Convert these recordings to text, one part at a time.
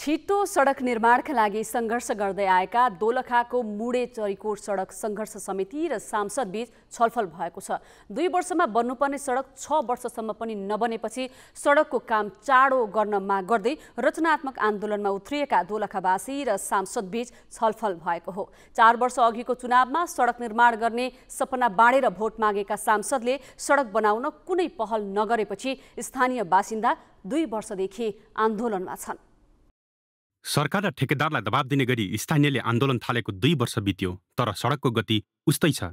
छिटो सडक निर्माणका लागि सङ्घर्ष गर्दै आएका दोलखाको मुडे चरीकोट सडक सङ्घर्ष समिति र सांसदबीच छलफल भएको छ दुई वर्षमा बन्नुपर्ने सडक छ वर्षसम्म पनि नबनेपछि सडकको काम चाँडो गर्न माग गर्दै रचनात्मक आन्दोलनमा उत्रिएका दोलखावासी र सांसदबीच छलफल भएको हो चार वर्ष अघिको चुनावमा सडक निर्माण गर्ने सपना बाँडेर भोट मागेका सांसदले सडक बनाउन कुनै पहल नगरेपछि स्थानीय बासिन्दा दुई वर्षदेखि आन्दोलनमा छन् सरकार र ठेकेदारलाई दबाब दिने गरी स्थानीयले आन्दोलन थालेको दुई वर्ष बित्यो तर सडकको गति उस्तै छ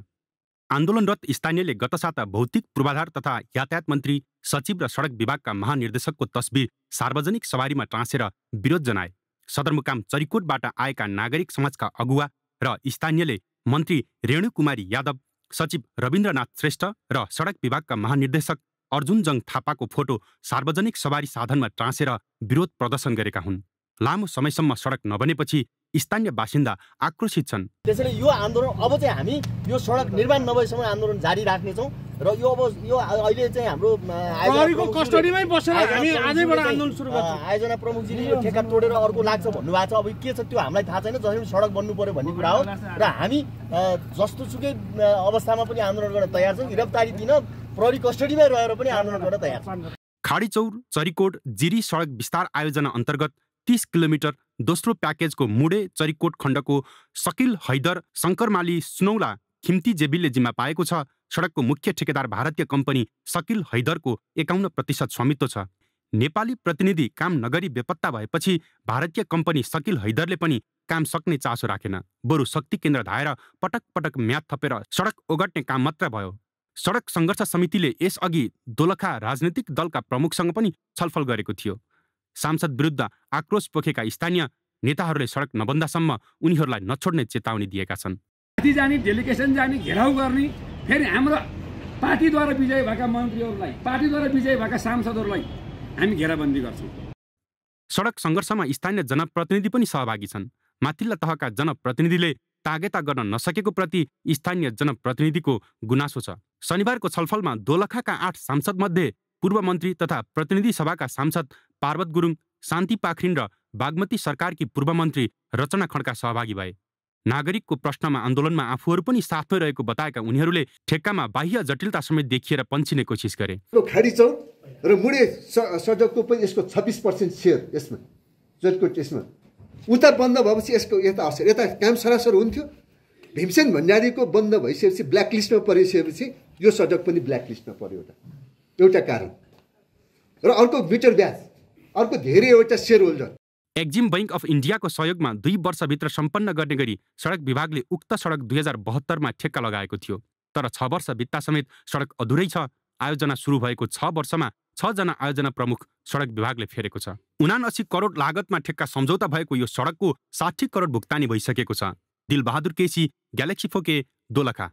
आन्दोलनरत स्थानीयले गत साता भौतिक पूर्वाधार तथा यातायात मन्त्री सचिव र सडक विभागका महानिर्देशकको तस्बिर सार्वजनिक सवारीमा टाँसेर विरोध जनाए सदरमुकाम चरिकोटबाट आएका नागरिक समाजका अगुवा र स्थानीयले मन्त्री रेणु कुमारी यादव सचिव रविन्द्रनाथ श्रेष्ठ र सडक विभागका महानिर्देशक अर्जुन थापाको फोटो सार्वजनिक सवारी साधनमा टाँसेर विरोध प्रदर्शन गरेका हुन् लामो समयसम्म सडक नबनेपछि स्थानीय बासिन्दा आक्रोशित छन् त्यसैले यो आन्दोलन अब चाहिँ हामी यो सडक निर्माण नभएसम्म आन्दोलन जारी राख्नेछौँ र यो अब यो अहिले चाहिँ हाम्रो आयोजना प्रमुखजीले यो ठेक्का तोडेर अर्को लाग्छ भन्नुभएको छ अब के छ त्यो हामीलाई थाहा छैन जसरी सडक बन्नु पर्यो भन्ने कुरा हो र हामी जस्तो सुकै अवस्थामा पनि आन्दोलन गर्न तयार छौँ गिरफ्तारी दिन प्रहरी कस्टडीमै रहेर पनि आन्दोलन गर्न तयार छौँ खाडीचौर चरीकोट जिरी सडक विस्तार आयोजना अन्तर्गत तिस किलोमिटर दोस्रो प्याकेजको मुडे चरिकोट खण्डको सकिल हैदर शङ्करमाली सुनौला खिम्ती जेबीले जिम्मा पाएको छ सडकको मुख्य ठेकेदार भारतीय कम्पनी सकिल हैदरको एकाउन्न प्रतिशत स्वामित्व छ नेपाली प्रतिनिधि काम नगरी बेपत्ता भएपछि भारतीय कम्पनी सकिल हैदरले पनि काम सक्ने चासो राखेन बरु शक्ति केन्द्र धाएर पटक पटक म्याद थपेर सडक ओगट्ने काम मात्र भयो सडक सङ्घर्ष समितिले यसअघि दोलखा राजनैतिक दलका प्रमुखसँग पनि छलफल गरेको थियो सांसद विरुद्ध आक्रोश पोखेका स्थानीय नेताहरूले सडक नबन्दासम्म उनीहरूलाई नछोड्ने चेतावनी दिएका छन् जाने डेलिगेसन जाने घेराउ गर्ने फेरि हाम्रो पार्टीद्वारा विजय भएका मन्त्रीहरूलाई पार्टीद्वारा विजय भएका सांसदहरूलाई हामी घेराबन्दी गर्छौँ सडक सङ्घर्षमा स्थानीय जनप्रतिनिधि पनि सहभागी छन् माथिल्ला तहका जनप्रतिनिधिले तागेता गर्न नसकेको प्रति स्थानीय जनप्रतिनिधिको गुनासो छ शनिबारको छलफलमा दोलखाका आठ सांसदमध्ये पूर्व मन्त्री तथा प्रतिनिधि सभाका सांसद पार्वत गुरुङ शान्ति पाखरिन र बागमती सरकारकी पूर्व मन्त्री रचना खड्का सहभागी भए नागरिकको प्रश्नमा आन्दोलनमा आफूहरू पनि साथमै रहेको बताएका उनीहरूले ठेक्कामा बाह्य जटिलता समेत देखिएर पन्चिने कोसिस गरे र मुडे सडकको पनि यसको छब्बिस पर्सेन्ट सेयर यसमा जटको यसमा उता बन्द भएपछि यसको यता असर यता काम सरासर हुन्थ्यो भीमसेन भण्डारीको बन्द भइसकेपछि ब्ल्याकलिस्टमा परिसकेपछि यो सडक पनि ब्ल्याकलिस्टमा पऱ्यो एउटा एउटा कारण र अर्को मिटर ब्याज अर्को धेरैवटा share holder Exim bank of इन्डियाको सहयोगमा दुई वर्षभित्र सम्पन्न गर्ने गरी सडक विभागले उक्त सडक दुई हजार बहत्तरमा ठेक्का लगाएको थियो तर छ वर्ष बित्ता समेत सडक अधुरै छ आयोजना सुरु भएको छ वर्षमा छजना आयोजना प्रमुख सडक विभागले फेरेको छ उनासी करोड लागतमा ठेक्का सम्झौता भएको यो सडकको साठी करोड भुक्तानी भइसकेको छ दिलबहादुर केसी ग्यालेक्सी फोके दोलखा